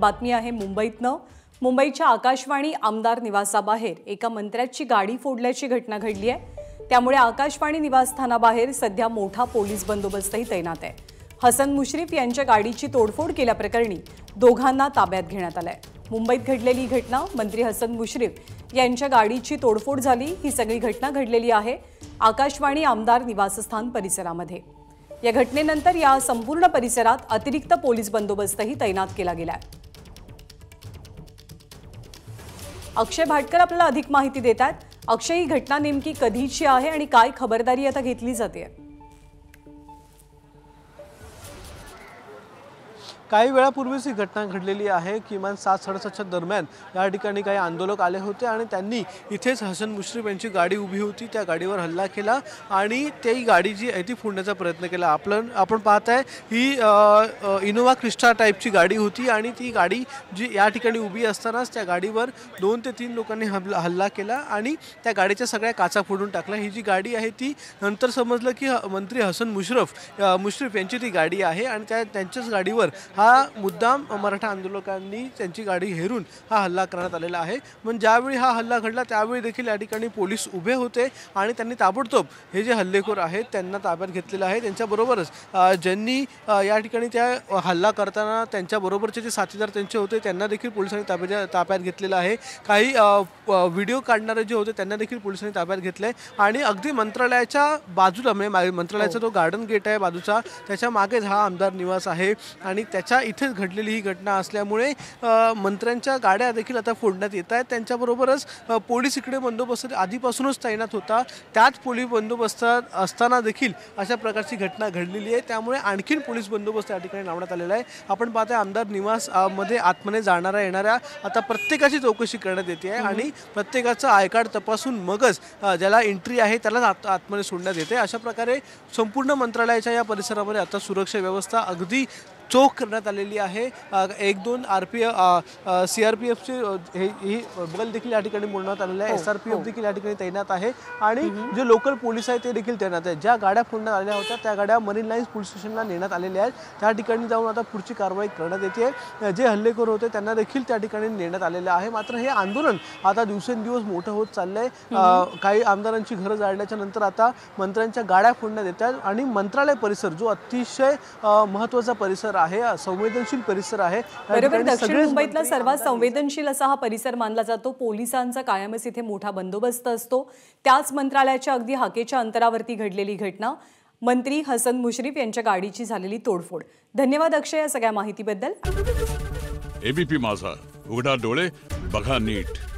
बातमी आहे मुंबईतनं मुंबईच्या आकाशवाणी आमदार निवासाबाहेर एका मंत्र्याची गाडी फोडल्याची घटना घडली आहे त्यामुळे आकाशवाणी निवासस्थानाबाहेर सध्या मोठा पोलीस बंदोबस्तही तैनात आहे हसन मुश्रीफ यांच्या गाडीची तोडफोड केल्याप्रकरणी दोघांना ताब्यात घेण्यात आलंय मुंबईत घडलेली घटना मंत्री हसन मुश्रीफ यांच्या गाडीची तोडफोड झाली ही सगळी घटना घडलेली आहे आकाशवाणी आमदार निवासस्थान परिसरामध्ये या घटनेनंतर या संपूर्ण परिसरात अतिरिक्त पोलीस बंदोबस्तही तैनात केला गेला आहे अक्षय भाटकर आपल्याला अधिक माहिती देत आहेत अक्षय ही घटना नेमकी कधीची आहे आणि काय खबरदारी आता घेतली जाते काही वेळापूर्वीच ही घटना घडलेली आहे किमान सात साडेसातच्या दरम्यान या ठिकाणी काही आंदोलक आले होते आणि त्यांनी इथेच हसन मुश्रीफ यांची गाडी उभी होती त्या गाडीवर हल्ला केला आणि ती गाडी जी आहे ती फोडण्याचा प्रयत्न केला आपलं आपण पाहताय ही इनोवा क्रिस्टा टाईपची गाडी होती आणि ती गाडी जी या ठिकाणी उभी असतानाच त्या गाडीवर दोन ते तीन लोकांनी हल्ला हल्ला केला आणि त्या गाडीच्या सगळ्या काचा फोडून टाकला ही जी गाडी आहे ती नंतर समजलं की मंत्री हसन मुश्रफ मुश्रीफ यांची ती गाडी आहे आणि त्या त्यांच्याच गाडीवर हा मुद्दाम मराठा आंदोलकांनी त्यांची गाडी हेरून हा हल्ला करण्यात आलेला आहे मग ज्यावेळी हा हल्ला घडला त्यावेळी देखील या ठिकाणी पोलीस उभे होते आणि त्यांनी ताबडतोब हे जे हल्लेखोर आहेत त्यांना ताब्यात घेतलेलं आहे त्यांच्याबरोबरच ज्यांनी या ठिकाणी त्या हल्ला करताना त्यांच्याबरोबरचे जे साथीदार त्यांचे होते त्यांना देखील पोलिसांनी ताब्या ताब्यात घेतलेलं आहे काही व्हिडिओ काढणारे जे होते त्यांना देखील पोलिसांनी ताब्यात घेतलं आहे आणि अगदी मंत्रालयाच्या बाजूला म्हणजे मंत्रालयाचा हो. जो गार्डन गेट आहे बाजूचा त्याच्या मागेच हा आमदार निवास आहे आणि त्याच्या मंत्र्यांच्या इथेच घडलेली ही घटना असल्यामुळे मंत्र्यांच्या गाड्या देखील आता फोडण्यात येत आहेत त्यांच्याबरोबरच पोलीस इकडे बंदोबस्त आधीपासूनच तैनात होता त्याच पोलीस बंदोबस्त असताना देखील अशा प्रकारची घटना घडलेली आहे त्यामुळे आणखीन पोलीस बंदोबस्त या ठिकाणी लावण्यात आलेला आहे आपण पाहतोय आमदार निवास मध्ये आतमध्ये जाणाऱ्या येणाऱ्या आता प्रत्येकाची चौकशी करण्यात येते आहे आणि प्रत्येकाचं आयकार्ड तपासून मगच ज्याला एंट्री आहे त्यालाच आत आतमध्ये सोडण्यात येते अशा प्रकारे संपूर्ण मंत्रालयाच्या या परिसरामध्ये आता सुरक्षा व्यवस्था अगदी चोख करण्यात आलेली आहे एक दोन R P F C R P एफचे हे ही बल देखील या ठिकाणी मोडण्यात आलेलं आहे हो, एस आर पी एफ हो. देखील या ठिकाणी तैनात आहे आणि जे लोकल पोलीस आहे ते देखील तैनात आहे ज्या गाड्या फोडण्यात आलेल्या होत्या त्या गाड्या मरीन लाईन्स पोलीस स्टेशनला नेण्यात आलेल्या आहेत त्या ठिकाणी जाऊन आता पुढची कारवाई करण्यात येते जे हल्लेखोर होते त्यांना देखील त्या ठिकाणी नेण्यात आलेलं आहे मात्र हे आंदोलन आता दिवसेंदिवस मोठं होत चाललंय काही आमदारांची घरं जाळल्याच्या नंतर आता मंत्र्यांच्या गाड्या फोडण्यात येतात आणि मंत्रालय परिसर जो अतिशय महत्त्वाचा परिसर आहे संवेदनशील परिसर आहे बरोबर दक्षिण मुंबईतला सर्वात संवेदनशील असा हा परिसर मानला जातो पोलिसांचा कायमच इथे मोठा बंदोबस्त असतो त्याच मंत्रालयाच्या अगदी हाकेच्या अंतरावरती घडलेली घटना मंत्री हसन मुश्रीफ यांच्या गाडीची झालेली तोडफोड धन्यवाद अक्षय या सगळ्या माहितीबद्दल एबीपी माझा उघडा डोळे बघा नीट